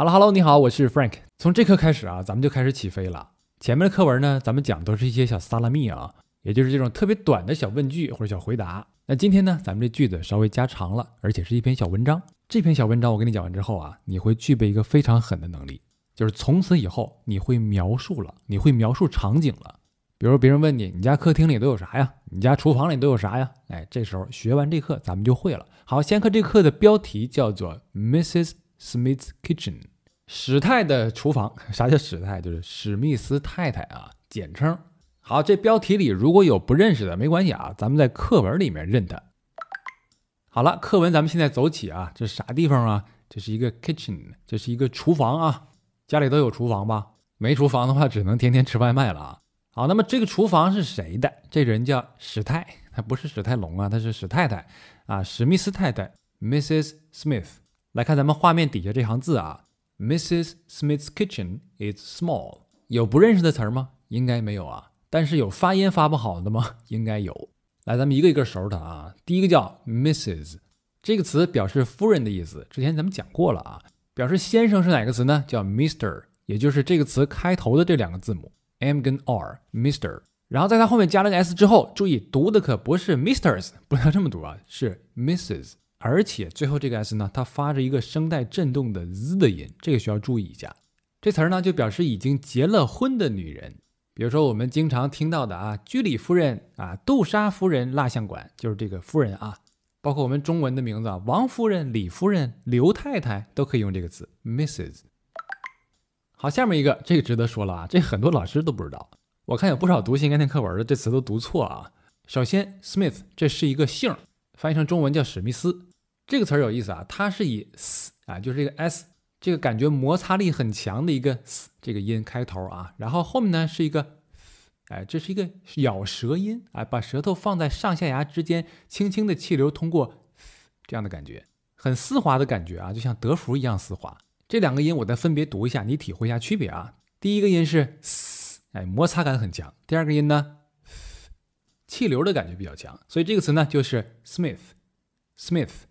哈喽哈喽，你好，我是 Frank。从这课开始啊，咱们就开始起飞了。前面的课文呢，咱们讲都是一些小萨拉米啊，也就是这种特别短的小问句或者小回答。那今天呢，咱们这句子稍微加长了，而且是一篇小文章。这篇小文章我跟你讲完之后啊，你会具备一个非常狠的能力，就是从此以后你会描述了，你会描述场景了。比如别人问你，你家客厅里都有啥呀？你家厨房里都有啥呀？哎，这时候学完这课，咱们就会了。好，先看这课的标题叫做 Mrs. Smith's Kitchen。史泰的厨房，啥叫史泰？就是史密斯太太啊，简称。好，这标题里如果有不认识的，没关系啊，咱们在课文里面认它。好了，课文咱们现在走起啊。这是啥地方啊？这是一个 kitchen，这是一个厨房啊。家里都有厨房吧？没厨房的话，只能天天吃外卖了啊。好，那么这个厨房是谁的？这人叫史泰，他不是史泰龙啊，他是史太太啊，史密斯太太，Mrs. Smith。来看咱们画面底下这行字啊。Mrs. Smith's kitchen is small。有不认识的词儿吗？应该没有啊。但是有发音发不好的吗？应该有。来，咱们一个一个熟它啊。第一个叫 Mrs。这个词表示夫人的意思。之前咱们讲过了啊。表示先生是哪个词呢？叫 Mr。也就是这个词开头的这两个字母 M 跟 R，Mr。然后在它后面加了个 s 之后，注意读的可不是 Misters，不要这么读啊，是 Mrs。而且最后这个 s 呢，它发着一个声带震动的 z 的音，这个需要注意一下。这词儿呢，就表示已经结了婚的女人。比如说我们经常听到的啊，居里夫人啊，杜莎夫人蜡像馆就是这个夫人啊，包括我们中文的名字啊，王夫人、李夫人、刘太太都可以用这个词，Mrs。好，下面一个，这个值得说了啊，这很多老师都不知道，我看有不少读新概念课文的，这词都读错啊。首先，Smith 这是一个姓儿，翻译成中文叫史密斯。这个词儿有意思啊，它是以嘶啊，就是这个 s，这个感觉摩擦力很强的一个这个音开头啊，然后后面呢是一个嘶，哎，这是一个咬舌音啊，把舌头放在上下牙之间，轻轻的气流通过嘶这样的感觉，很丝滑的感觉啊，就像德芙一样丝滑。这两个音我再分别读一下，你体会一下区别啊。第一个音是嘶，哎，摩擦感很强；第二个音呢，气流的感觉比较强。所以这个词呢就是 Smith，Smith。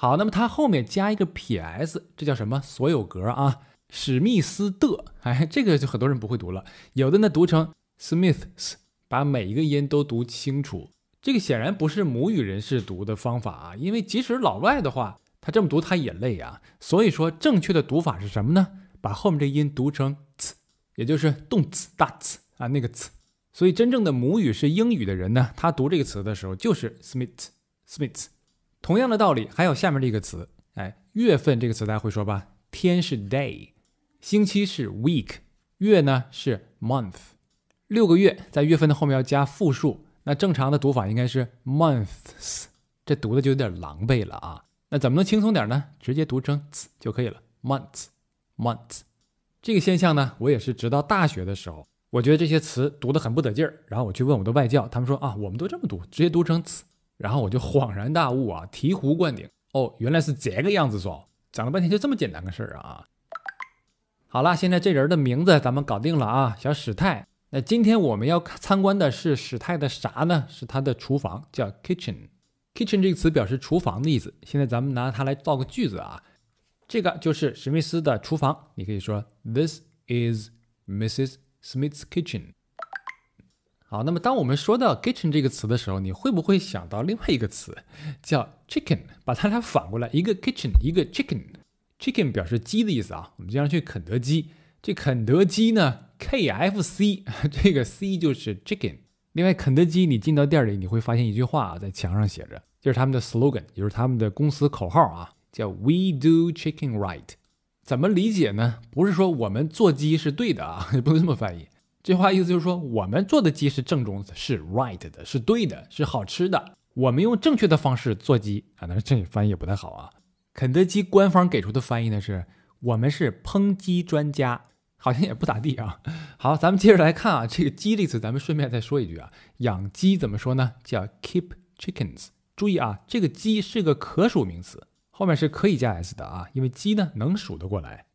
好，那么它后面加一个撇 s，这叫什么所有格啊？史密斯的，哎，这个就很多人不会读了。有的呢读成 smiths，把每一个音都读清楚。这个显然不是母语人士读的方法啊，因为即使老外的话，他这么读他也累啊。所以说正确的读法是什么呢？把后面这音读成 z，也就是动词大 z 啊，那个 z。所以真正的母语是英语的人呢，他读这个词的时候就是 s m i t h s s m i t h 同样的道理，还有下面这个词，哎，月份这个词大家会说吧？天是 day，星期是 week，月呢是 month。六个月在月份的后面要加复数，那正常的读法应该是 months，这读的就有点狼狈了啊。那怎么能轻松点呢？直接读成兹就可以了，months，months。这个现象呢，我也是直到大学的时候，我觉得这些词读得很不得劲儿，然后我去问我的外教，他们说啊，我们都这么读，直接读成兹。然后我就恍然大悟啊，醍醐灌顶哦，原来是这个样子说，讲了半天就这么简单个事儿啊。好了，现在这人的名字咱们搞定了啊，小史泰。那今天我们要参观的是史泰的啥呢？是他的厨房，叫 kitchen。kitchen 这个词表示厨房的意思。现在咱们拿它来造个句子啊，这个就是史密斯的厨房，你可以说 This is Mrs. Smith's kitchen。好，那么当我们说到 kitchen 这个词的时候，你会不会想到另外一个词，叫 chicken？把它俩反过来，一个 kitchen，一个 chicken。chicken 表示鸡的意思啊。我们经常去肯德基，这肯德基呢，KFC，这个 C 就是 chicken。另外，肯德基你进到店里，你会发现一句话啊，在墙上写着，就是他们的 slogan，也就是他们的公司口号啊，叫 We do chicken right。怎么理解呢？不是说我们做鸡是对的啊，也 不能这么翻译。这话意思就是说，我们做的鸡是正宗，是 right 的，是对的，是好吃的。我们用正确的方式做鸡，啊，那这翻译也不太好啊。肯德基官方给出的翻译呢是，我们是烹鸡专家，好像也不咋地啊。好，咱们接着来看啊，这个鸡这个词，咱们顺便再说一句啊，养鸡怎么说呢？叫 keep chickens。注意啊，这个鸡是个可数名词，后面是可以加 s 的啊，因为鸡呢能数得过来。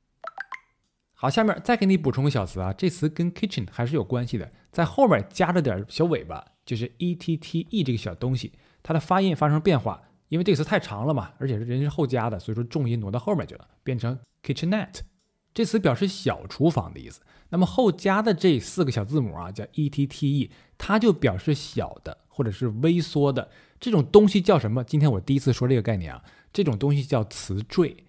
好，下面再给你补充个小词啊，这词跟 kitchen 还是有关系的，在后面加了点小尾巴，就是 e t t e 这个小东西，它的发音发生变化，因为这个词太长了嘛，而且是人是后加的，所以说重音挪到后面去了，变成 kitchenette 这词表示小厨房的意思。那么后加的这四个小字母啊，叫 e t t e，它就表示小的或者是微缩的这种东西叫什么？今天我第一次说这个概念啊，这种东西叫词缀。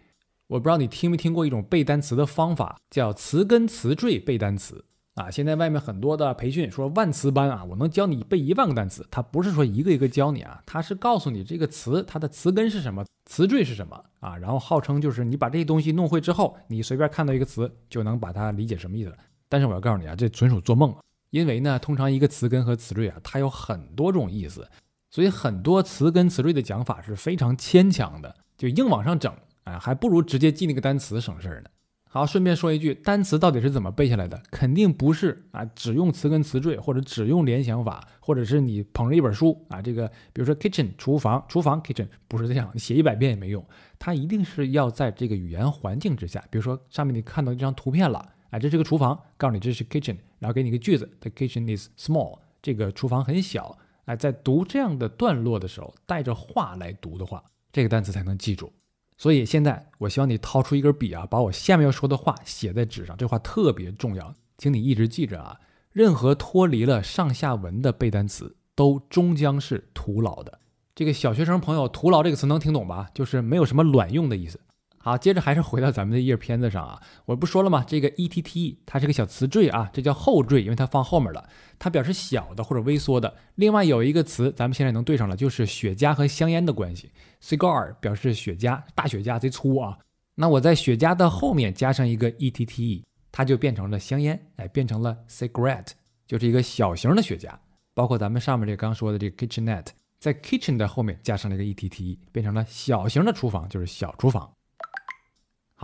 我不知道你听没听过一种背单词的方法，叫词根词缀背单词啊。现在外面很多的培训说万词班啊，我能教你背一万个单词。它不是说一个一个教你啊，它是告诉你这个词它的词根是什么，词缀是什么啊，然后号称就是你把这些东西弄会之后，你随便看到一个词就能把它理解什么意思。了。但是我要告诉你啊，这纯属做梦，因为呢，通常一个词根和词缀啊，它有很多种意思，所以很多词根词缀的讲法是非常牵强的，就硬往上整。啊，还不如直接记那个单词省事儿呢。好，顺便说一句，单词到底是怎么背下来的？肯定不是啊，只用词根词缀，或者只用联想法，或者是你捧着一本书啊，这个比如说 kitchen 厨房，厨房 kitchen 不是这样，写一百遍也没用。它一定是要在这个语言环境之下，比如说上面你看到这张图片了，唉，这是个厨房，告诉你这是 kitchen，然后给你个句子，The kitchen is small，这个厨房很小。哎，在读这样的段落的时候，带着话来读的话，这个单词才能记住。所以现在，我希望你掏出一根笔啊，把我下面要说的话写在纸上。这话特别重要，请你一直记着啊。任何脱离了上下文的背单词，都终将是徒劳的。这个小学生朋友，徒劳这个词能听懂吧？就是没有什么卵用的意思。好，接着还是回到咱们的页片子上啊，我不说了吗？这个 e t t，它是个小词缀啊，这叫后缀，因为它放后面了，它表示小的或者微缩的。另外有一个词，咱们现在能对上了，就是雪茄和香烟的关系。cigar 表示雪茄，大雪茄贼粗啊。那我在雪茄的后面加上一个 e t t，它就变成了香烟，哎，变成了 cigarette，就是一个小型的雪茄。包括咱们上面这刚说的这个 kitchenette，在 kitchen 的后面加上了一个 e t t，变成了小型的厨房，就是小厨房。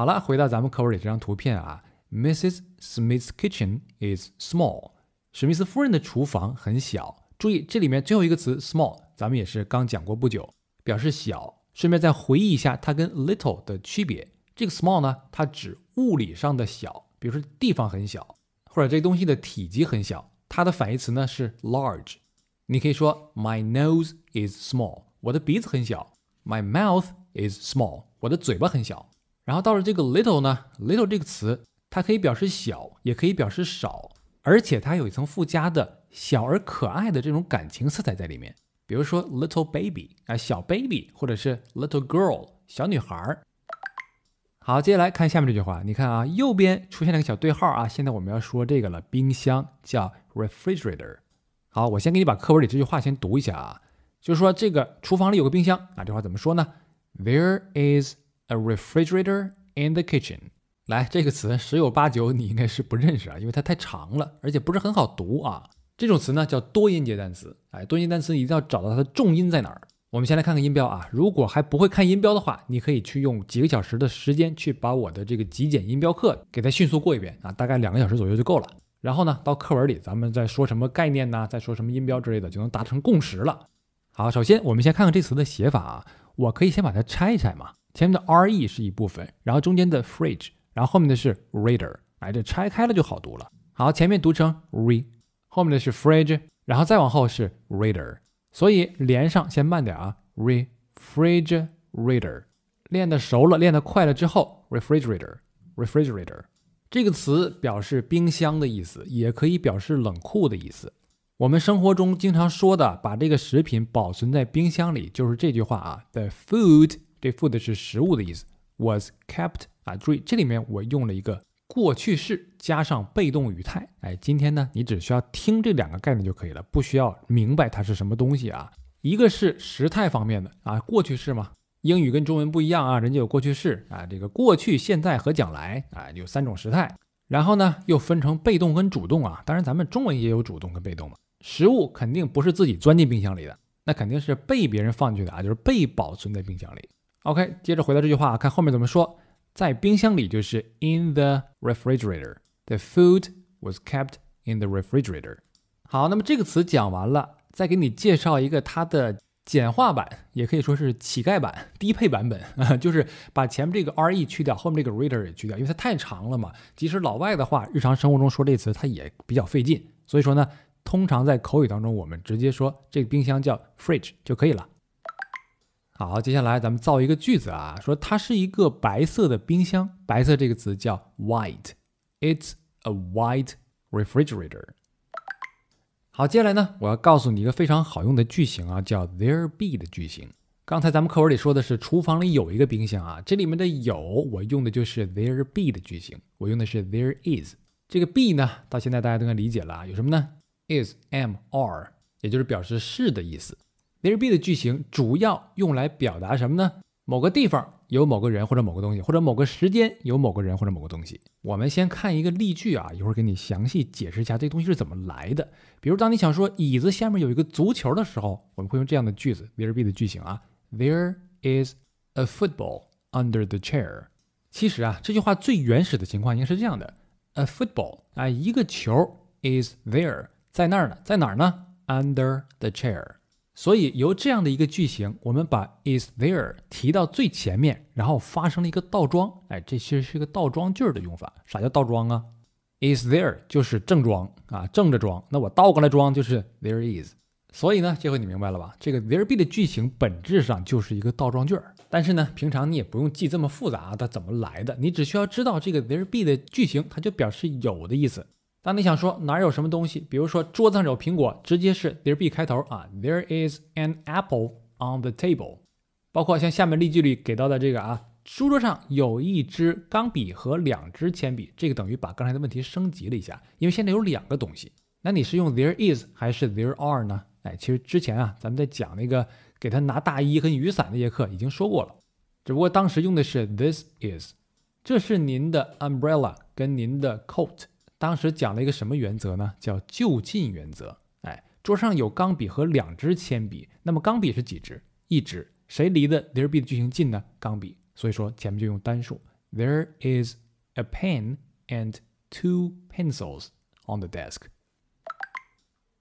好了，回到咱们课文里这张图片啊。Mrs. Smith's kitchen is small。史密斯夫人的厨房很小。注意这里面最后一个词 small，咱们也是刚讲过不久，表示小。顺便再回忆一下它跟 little 的区别。这个 small 呢，它指物理上的小，比如说地方很小，或者这东西的体积很小。它的反义词呢是 large。你可以说 My nose is small。我的鼻子很小。My mouth is small。我的嘴巴很小。然后到了这个 little 呢？little 这个词，它可以表示小，也可以表示少，而且它有一层附加的小而可爱的这种感情色彩在里面。比如说 little baby 啊，小 baby，或者是 little girl 小女孩。好，接下来看下面这句话，你看啊，右边出现了个小对号啊，现在我们要说这个了，冰箱叫 refrigerator。好，我先给你把课文里这句话先读一下啊，就是说这个厨房里有个冰箱啊，这话怎么说呢？There is。A refrigerator in the kitchen。来，这个词十有八九你应该是不认识啊，因为它太长了，而且不是很好读啊。这种词呢叫多音节单词。哎，多音节单词一定要找到它的重音在哪儿。我们先来看看音标啊。如果还不会看音标的话，你可以去用几个小时的时间去把我的这个极简音标课给它迅速过一遍啊，大概两个小时左右就够了。然后呢，到课文里，咱们再说什么概念呢？再说什么音标之类的，就能达成共识了。好，首先我们先看看这词的写法啊。我可以先把它拆一拆嘛。前面的 r e 是一部分，然后中间的 fridge，然后后面的是 rader，e 哎，这拆开了就好读了。好，前面读成 re，后面的是 fridge，然后再往后是 rader，e 所以连上先慢点啊，refrigerator。练得熟了，练得快了之后，refrigerator，refrigerator 这个词表示冰箱的意思，也可以表示冷库的意思。我们生活中经常说的，把这个食品保存在冰箱里，就是这句话啊，the food。这 food 是食物的意思。Was kept 啊，注意这里面我用了一个过去式加上被动语态。哎，今天呢，你只需要听这两个概念就可以了，不需要明白它是什么东西啊。一个是时态方面的啊，过去式嘛，英语跟中文不一样啊，人家有过去式啊，这个过去、现在和将来啊，有三种时态。然后呢，又分成被动跟主动啊。当然，咱们中文也有主动跟被动嘛。食物肯定不是自己钻进冰箱里的，那肯定是被别人放进去的啊，就是被保存在冰箱里。OK，接着回到这句话，看后面怎么说。在冰箱里就是 in the refrigerator。The food was kept in the refrigerator。好，那么这个词讲完了，再给你介绍一个它的简化版，也可以说是乞丐版、低配版本啊，就是把前面这个 re 去掉，后面这个 r a d e r 也去掉，因为它太长了嘛。即使老外的话，日常生活中说这词，它也比较费劲。所以说呢，通常在口语当中，我们直接说这个冰箱叫 fridge 就可以了。好，接下来咱们造一个句子啊，说它是一个白色的冰箱。白色这个词叫 white，It's a white refrigerator。好，接下来呢，我要告诉你一个非常好用的句型啊，叫 there be 的句型。刚才咱们课文里说的是厨房里有一个冰箱啊，这里面的有我用的就是 there be 的句型，我用的是 there is。这个 be 呢，到现在大家都应该理解了啊，有什么呢？is, am, are，也就是表示是的意思。There be 的句型主要用来表达什么呢？某个地方有某个人或者某个东西，或者某个时间有某个人或者某个东西。我们先看一个例句啊，一会儿给你详细解释一下这东西是怎么来的。比如，当你想说椅子下面有一个足球的时候，我们会用这样的句子，There be 的句型啊。There is a football under the chair。其实啊，这句话最原始的情况应该是这样的：A football，啊，一个球，is there？在那儿呢？在哪儿呢？Under the chair。所以由这样的一个句型，我们把 is there 提到最前面，然后发生了一个倒装。哎，这其实是一个倒装句儿的用法。啥叫倒装啊？is there 就是正装啊，正着装。那我倒过来装就是 there is。所以呢，这回你明白了吧？这个 there be 的句型本质上就是一个倒装句儿。但是呢，平常你也不用记这么复杂它怎么来的，你只需要知道这个 there be 的句型，它就表示有的意思。当你想说哪有什么东西，比如说桌子上有苹果，直接是 there be 开头啊。There is an apple on the table。包括像下面例句里给到的这个啊，书桌上有一支钢笔和两支铅笔。这个等于把刚才的问题升级了一下，因为现在有两个东西，那你是用 there is 还是 there are 呢？哎，其实之前啊，咱们在讲那个给他拿大衣和雨伞那节课已经说过了，只不过当时用的是 this is，这是您的 umbrella 跟您的 coat。当时讲了一个什么原则呢？叫就近原则。哎，桌上有钢笔和两支铅笔，那么钢笔是几支？一支。谁离的 there be 的句型近呢？钢笔。所以说前面就用单数。There is a pen and two pencils on the desk。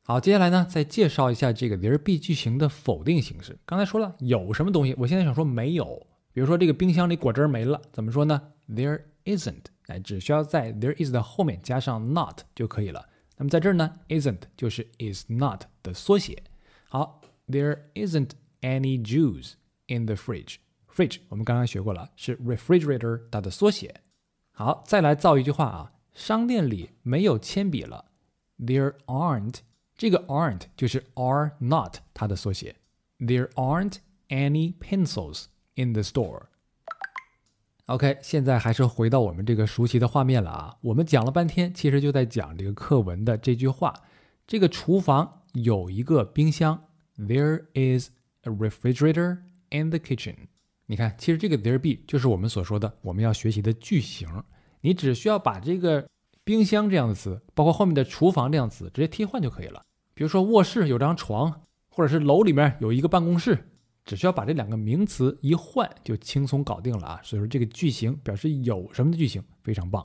好，接下来呢，再介绍一下这个 there be 句型的否定形式。刚才说了有什么东西，我现在想说没有。比如说这个冰箱里果汁没了，怎么说呢？There isn't。哎，只需要在 there is 的后面加上 not 就可以了。那么在这儿呢，isn't 就是 is not 的缩写。好，there isn't any juice in the fridge。fridge 我们刚刚学过了，是 refrigerator 它的缩写。好，再来造一句话啊，商店里没有铅笔了。There aren't 这个 aren't 就是 are not 它的缩写。There aren't any pencils in the store。OK，现在还是回到我们这个熟悉的画面了啊。我们讲了半天，其实就在讲这个课文的这句话：这个厨房有一个冰箱。There is a refrigerator in the kitchen。你看，其实这个 there be 就是我们所说的我们要学习的句型。你只需要把这个冰箱这样的词，包括后面的厨房这样的词，直接替换就可以了。比如说卧室有张床，或者是楼里面有一个办公室。只需要把这两个名词一换，就轻松搞定了啊！所以说这个句型表示有什么的句型非常棒。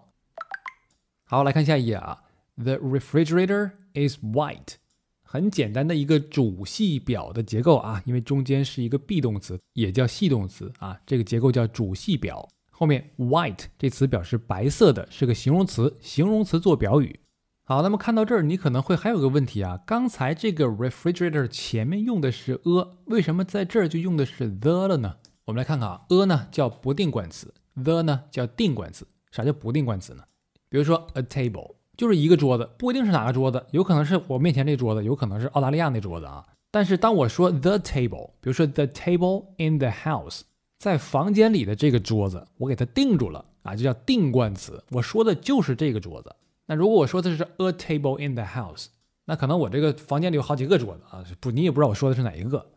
好，来看下一页啊。The refrigerator is white，很简单的一个主系表的结构啊，因为中间是一个 be 动词，也叫系动词啊，这个结构叫主系表。后面 white 这词表示白色的，是个形容词，形容词做表语。好，那么看到这儿，你可能会还有个问题啊。刚才这个 refrigerator 前面用的是 a，为什么在这儿就用的是 the 了呢？我们来看看啊，a 呢叫不定冠词，the 呢叫定冠词。啥叫不定冠词呢？比如说 a table 就是一个桌子，不一定是哪个桌子，有可能是我面前这桌子，有可能是澳大利亚那桌子啊。但是当我说 the table，比如说 the table in the house，在房间里的这个桌子，我给它定住了啊，就叫定冠词。我说的就是这个桌子。那如果我说的是 a table in the house，那可能我这个房间里有好几个桌子啊，不，你也不知道我说的是哪一个。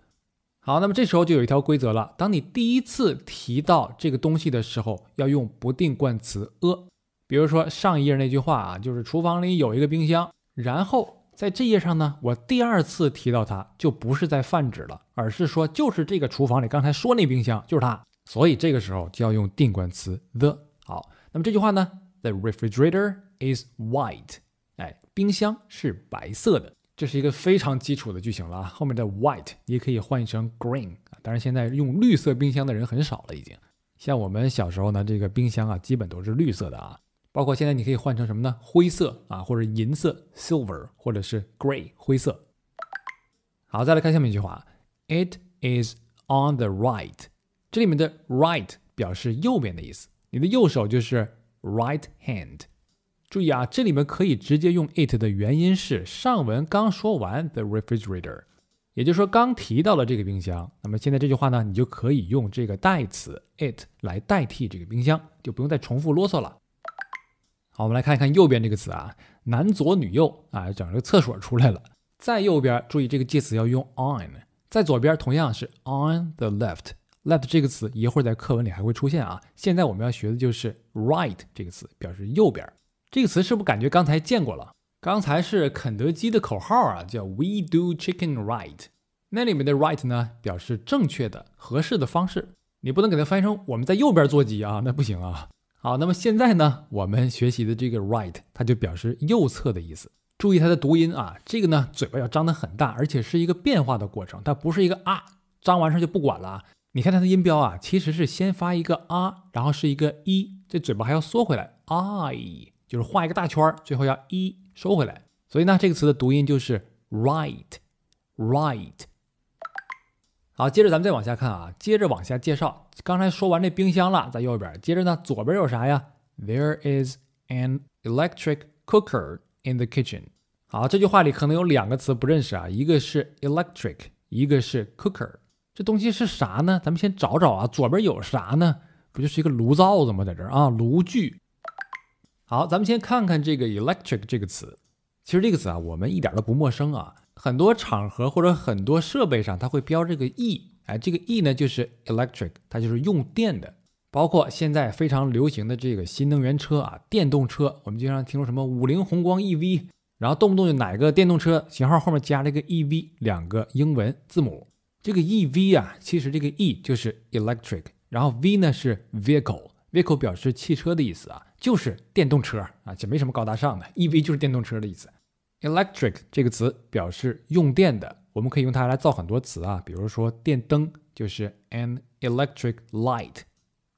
好，那么这时候就有一条规则了：当你第一次提到这个东西的时候，要用不定冠词 a。比如说上一页那句话啊，就是厨房里有一个冰箱。然后在这页上呢，我第二次提到它，就不是在泛指了，而是说就是这个厨房里刚才说那冰箱就是它。所以这个时候就要用定冠词 the。好，那么这句话呢，the refrigerator。Is white，哎，冰箱是白色的，这是一个非常基础的句型了。啊，后面的 white 也可以换成 green，啊，当然现在用绿色冰箱的人很少了，已经。像我们小时候呢，这个冰箱啊，基本都是绿色的啊。包括现在你可以换成什么呢？灰色啊，或者银色 silver，或者是 gray，灰色。好，再来看下面一句话，It is on the right。这里面的 right 表示右边的意思，你的右手就是 right hand。注意啊，这里面可以直接用 it 的原因是上文刚说完 the refrigerator，也就是说刚提到了这个冰箱，那么现在这句话呢，你就可以用这个代词 it 来代替这个冰箱，就不用再重复啰嗦了。好，我们来看一看右边这个词啊，男左女右啊，整个厕所出来了，在右边，注意这个介词要用 on，在左边同样是 on the left。left 这个词一会儿在课文里还会出现啊，现在我们要学的就是 right 这个词，表示右边。这个词是不是感觉刚才见过了？刚才是肯德基的口号啊，叫 We do chicken right。那里面的 right 呢，表示正确的、合适的方式。你不能给它翻译成我们在右边做鸡啊，那不行啊。好，那么现在呢，我们学习的这个 right，它就表示右侧的意思。注意它的读音啊，这个呢，嘴巴要张得很大，而且是一个变化的过程，它不是一个啊，张完事儿就不管了。你看它的音标啊，其实是先发一个啊，然后是一个一，这嘴巴还要缩回来，I。就是画一个大圈儿，最后要一收回来。所以呢，这个词的读音就是 right，right。好，接着咱们再往下看啊，接着往下介绍。刚才说完这冰箱了，在右边。接着呢，左边有啥呀？There is an electric cooker in the kitchen。好，这句话里可能有两个词不认识啊，一个是 electric，一个是 cooker。这东西是啥呢？咱们先找找啊，左边有啥呢？不就是一个炉灶子吗？在这儿啊，炉具。好，咱们先看看这个 electric 这个词。其实这个词啊，我们一点都不陌生啊。很多场合或者很多设备上，它会标这个 e。哎，这个 e 呢，就是 electric，它就是用电的。包括现在非常流行的这个新能源车啊，电动车。我们经常听说什么五菱宏光 EV，然后动不动就哪个电动车型号后面加了一个 EV 两个英文字母。这个 EV 啊，其实这个 E 就是 electric，然后 V 呢是 vehicle，vehicle 表示汽车的意思啊。就是电动车啊，这没什么高大上的。EV 就是电动车的意思。Electric 这个词表示用电的，我们可以用它来造很多词啊。比如说电灯就是 an electric light。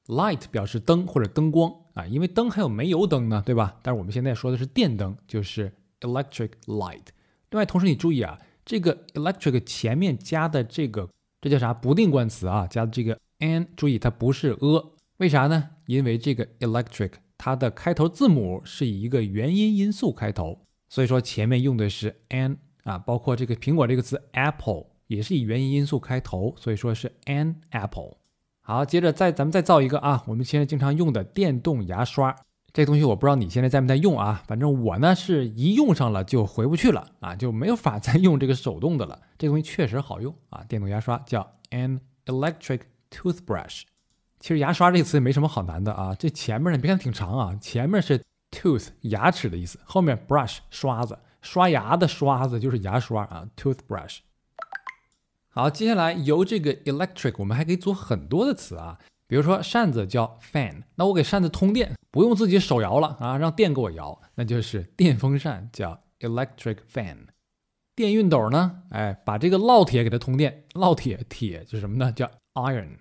Light 表示灯或者灯光啊，因为灯还有煤油灯呢，对吧？但是我们现在说的是电灯，就是 electric light。另外，同时你注意啊，这个 electric 前面加的这个，这叫啥不定冠词啊？加的这个 an，注意它不是 a，为啥呢？因为这个 electric。它的开头字母是以一个元音音素开头，所以说前面用的是 an 啊，包括这个苹果这个词 apple 也是以元音音素开头，所以说是 an apple。好，接着再咱们再造一个啊，我们现在经常用的电动牙刷，这东西我不知道你现在在没在用啊，反正我呢是一用上了就回不去了啊，就没有法再用这个手动的了，这东西确实好用啊，电动牙刷叫 an electric toothbrush。其实牙刷这个词也没什么好难的啊，这前面呢你别看挺长啊，前面是 tooth 牙齿的意思，后面 brush 刷子，刷牙的刷子就是牙刷啊，toothbrush。好，接下来由这个 electric 我们还可以组很多的词啊，比如说扇子叫 fan，那我给扇子通电，不用自己手摇了啊，让电给我摇，那就是电风扇叫 electric fan。电熨斗呢，哎，把这个烙铁给它通电，烙铁铁就什么呢，叫 iron。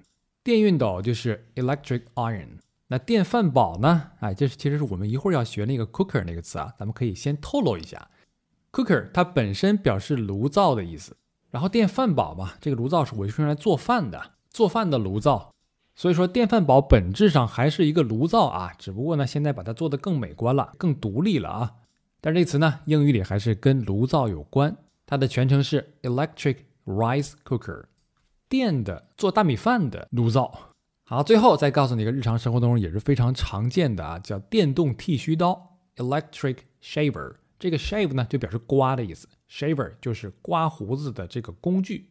电熨斗就是 electric iron，那电饭煲呢？哎，这是其实是我们一会儿要学那个 cooker 那个词啊，咱们可以先透露一下，cooker 它本身表示炉灶的意思，然后电饭煲嘛，这个炉灶是是用来做饭的，做饭的炉灶，所以说电饭煲本质上还是一个炉灶啊，只不过呢，现在把它做的更美观了，更独立了啊，但是这词呢，英语里还是跟炉灶有关，它的全称是 electric rice cooker。电的做大米饭的炉灶，好，最后再告诉你一个日常生活当中也是非常常见的啊，叫电动剃须刀 （electric shaver）。这个 shave 呢就表示刮的意思，shaver 就是刮胡子的这个工具。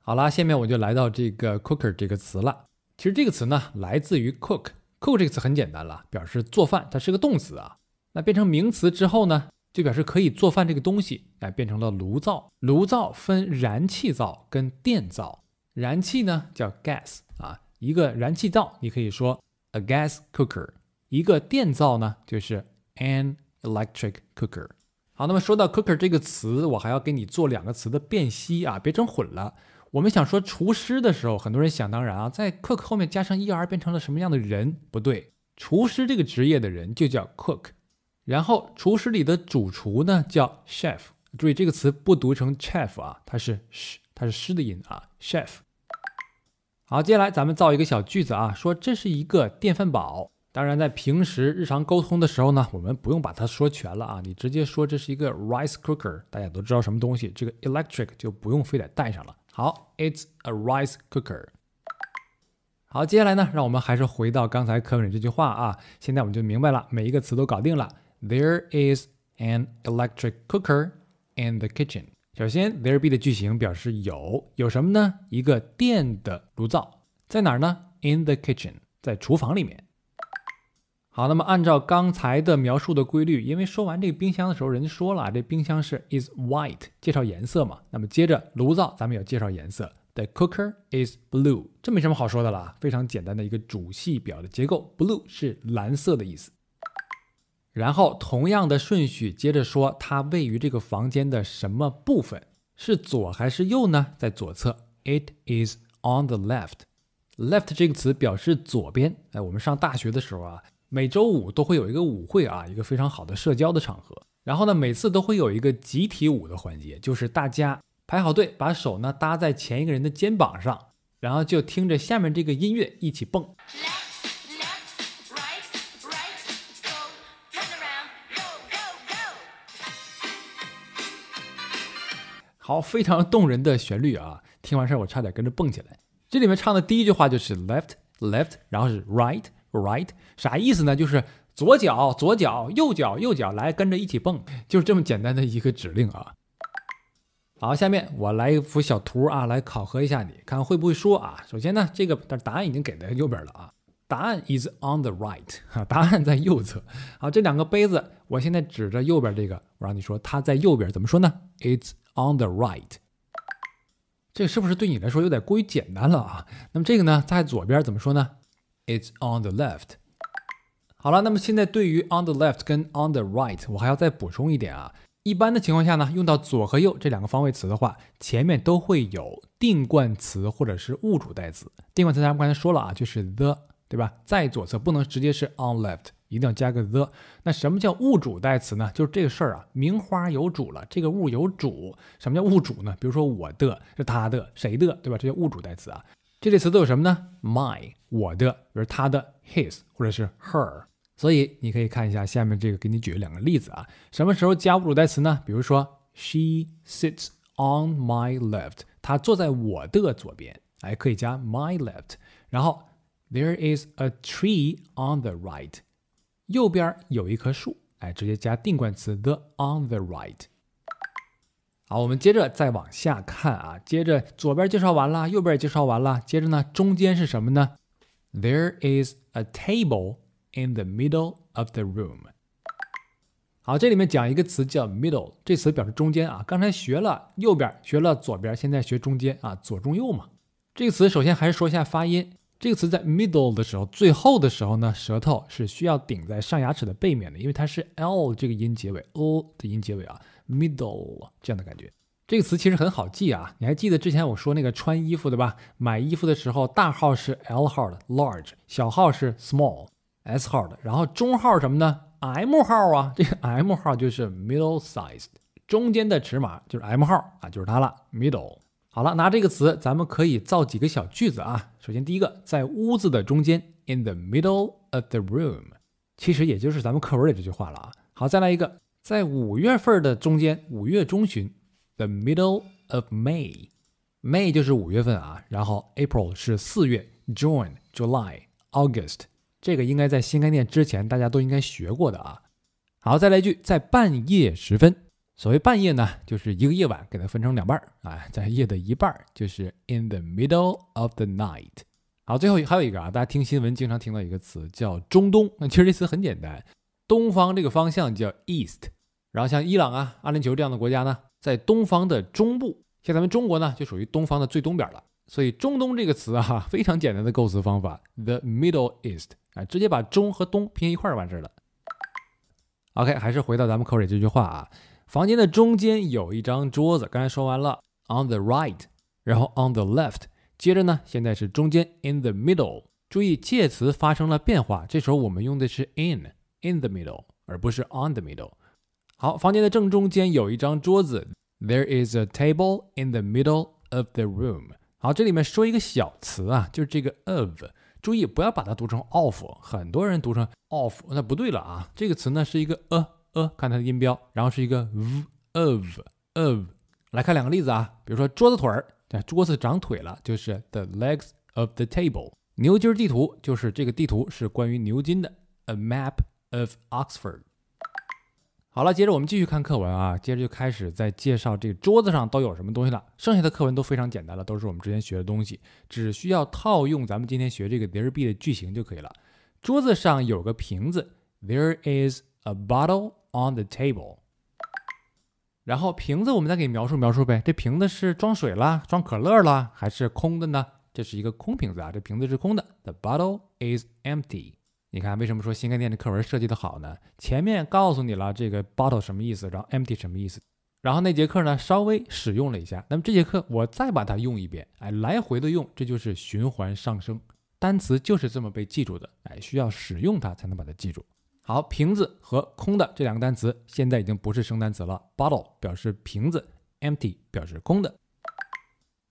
好啦，下面我就来到这个 cooker 这个词了。其实这个词呢来自于 cook，cook 这个词很简单了，表示做饭，它是个动词啊。那变成名词之后呢？就表示可以做饭这个东西哎，变成了炉灶。炉灶分燃气灶跟电灶。燃气呢叫 gas 啊，一个燃气灶你可以说 a gas cooker。一个电灶呢就是 an electric cooker。好，那么说到 cooker 这个词，我还要给你做两个词的辨析啊，别整混了。我们想说厨师的时候，很多人想当然啊，在 cook 后面加上 er 变成了什么样的人？不对，厨师这个职业的人就叫 cook。然后，厨师里的主厨呢叫 chef，注意这个词不读成 chef 啊，它是 sh，它是 sh 的音啊，chef。好，接下来咱们造一个小句子啊，说这是一个电饭煲。当然，在平时日常沟通的时候呢，我们不用把它说全了啊，你直接说这是一个 rice cooker，大家都知道什么东西，这个 electric 就不用非得带上了。好，it's a rice cooker。好，接下来呢，让我们还是回到刚才课里这句话啊，现在我们就明白了，每一个词都搞定了。There is an electric cooker in the kitchen. 首先，there be 的句型表示有，有什么呢？一个电的炉灶，在哪儿呢？In the kitchen，在厨房里面。好，那么按照刚才的描述的规律，因为说完这个冰箱的时候，人家说了这冰箱是 is white，介绍颜色嘛。那么接着炉灶，咱们要介绍颜色。The cooker is blue。这没什么好说的了，非常简单的一个主系表的结构。Blue 是蓝色的意思。然后，同样的顺序接着说，它位于这个房间的什么部分？是左还是右呢？在左侧。It is on the left。left 这个词表示左边。哎，我们上大学的时候啊，每周五都会有一个舞会啊，一个非常好的社交的场合。然后呢，每次都会有一个集体舞的环节，就是大家排好队，把手呢搭在前一个人的肩膀上，然后就听着下面这个音乐一起蹦。好，非常动人的旋律啊！听完事儿我差点跟着蹦起来。这里面唱的第一句话就是 left left，然后是 right right，啥意思呢？就是左脚左脚，右脚右脚，来跟着一起蹦，就是这么简单的一个指令啊！好，下面我来一幅小图啊，来考核一下你，看会不会说啊？首先呢，这个但答案已经给在右边了啊，答案 is on the right，答案在右侧。好，这两个杯子，我现在指着右边这个，我让你说它在右边怎么说呢？It's On the right，这个是不是对你来说有点过于简单了啊？那么这个呢，在左边怎么说呢？It's on the left。好了，那么现在对于 on the left 跟 on the right，我还要再补充一点啊。一般的情况下呢，用到左和右这两个方位词的话，前面都会有定冠词或者是物主代词。定冠词咱们刚才说了啊，就是 the，对吧？在左侧不能直接是 on left。一定要加个 the。那什么叫物主代词呢？就是这个事儿啊，名花有主了，这个物有主。什么叫物主呢？比如说我的，是他的，谁的，对吧？这叫物主代词啊，这类词都有什么呢？My，我的，比如他的，his，或者是 her。所以你可以看一下下面这个，给你举两个例子啊。什么时候加物主代词呢？比如说 She sits on my left。她坐在我的左边，哎，可以加 my left。然后 There is a tree on the right。右边有一棵树，哎，直接加定冠词 the on the right。好，我们接着再往下看啊，接着左边介绍完了，右边也介绍完了，接着呢，中间是什么呢？There is a table in the middle of the room。好，这里面讲一个词叫 middle，这词表示中间啊。刚才学了右边，学了左边，现在学中间啊，左中右嘛。这个词首先还是说一下发音。这个词在 middle 的时候，最后的时候呢，舌头是需要顶在上牙齿的背面的，因为它是 l 这个音结尾，o 的音结尾啊，middle 这样的感觉。这个词其实很好记啊，你还记得之前我说那个穿衣服对吧？买衣服的时候，大号是 l 号的 large，小号是 small s 号的，然后中号什么呢？m 号啊，这个 m 号就是 middle sized 中间的尺码，就是 m 号啊，就是它了，middle。好了，拿这个词，咱们可以造几个小句子啊。首先，第一个，在屋子的中间，in the middle of the room，其实也就是咱们课文里这句话了啊。好，再来一个，在五月份的中间，五月中旬，the middle of May，May 就是五月份啊。然后，April 是四月，June、July、August，这个应该在新开店之前大家都应该学过的啊。好，再来一句，在半夜时分。所谓半夜呢，就是一个夜晚给它分成两半儿啊，在夜的一半儿就是 in the middle of the night。好，最后还有一个啊，大家听新闻经常听到一个词叫中东，那其实这词很简单，东方这个方向叫 east，然后像伊朗啊、阿联酋这样的国家呢，在东方的中部，像咱们中国呢就属于东方的最东边了，所以中东这个词啊，非常简单的构词方法，the middle east，啊，直接把中和东拼一块儿就完事儿了。OK，还是回到咱们口水这句话啊。房间的中间有一张桌子。刚才说完了 on the right，然后 on the left，接着呢，现在是中间 in the middle。注意介词发生了变化，这时候我们用的是 in in the middle，而不是 on the middle。好，房间的正中间有一张桌子。There is a table in the middle of the room。好，这里面说一个小词啊，就是这个 of。注意不要把它读成 off，很多人读成 off，那不对了啊。这个词呢是一个 a。呃，看它的音标，然后是一个 of of，来看两个例子啊，比如说桌子腿儿，桌子长腿了，就是 the legs of the table。牛津地图就是这个地图是关于牛津的，a map of Oxford。好了，接着我们继续看课文啊，接着就开始在介绍这个桌子上都有什么东西了。剩下的课文都非常简单了，都是我们之前学的东西，只需要套用咱们今天学这个 there be 的句型就可以了。桌子上有个瓶子，there is a bottle。On the table，然后瓶子我们再给描述描述呗。这瓶子是装水啦，装可乐啦，还是空的呢？这是一个空瓶子啊，这瓶子是空的。The bottle is empty。你看，为什么说新概念的课文设计的好呢？前面告诉你了这个 bottle 什么意思，然后 empty 什么意思。然后那节课呢稍微使用了一下，那么这节课我再把它用一遍，哎，来回的用，这就是循环上升。单词就是这么被记住的，哎，需要使用它才能把它记住。好，瓶子和空的这两个单词现在已经不是生单词了。bottle 表示瓶子，empty 表示空的。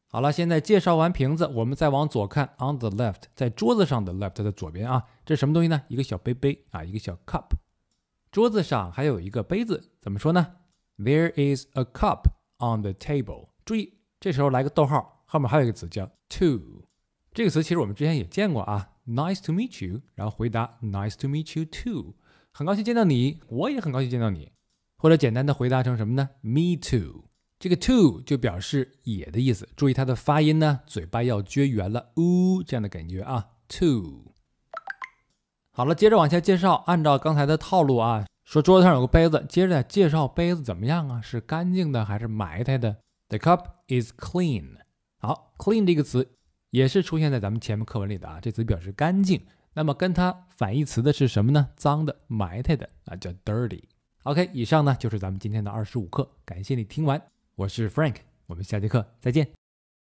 好了，现在介绍完瓶子，我们再往左看。On the left，在桌子上的 left 的左边啊，这什么东西呢？一个小杯杯啊，一个小 cup。桌子上还有一个杯子，怎么说呢？There is a cup on the table。注意，这时候来个逗号，后面还有一个词叫 too。这个词其实我们之前也见过啊。Nice to meet you，然后回答 Nice to meet you too。很高兴见到你，我也很高兴见到你，或者简单的回答成什么呢？Me too。这个 too 就表示也的意思。注意它的发音呢，嘴巴要撅圆了，呜这样的感觉啊。Too。好了，接着往下介绍，按照刚才的套路啊，说桌子上有个杯子，接着介绍杯子怎么样啊？是干净的还是埋汰的？The cup is clean。好，clean 这个词也是出现在咱们前面课文里的啊，这词表示干净。那么跟它反义词的是什么呢？脏的、埋汰的啊，叫 dirty。OK，以上呢就是咱们今天的二十五课，感谢你听完，我是 Frank，我们下节课再见。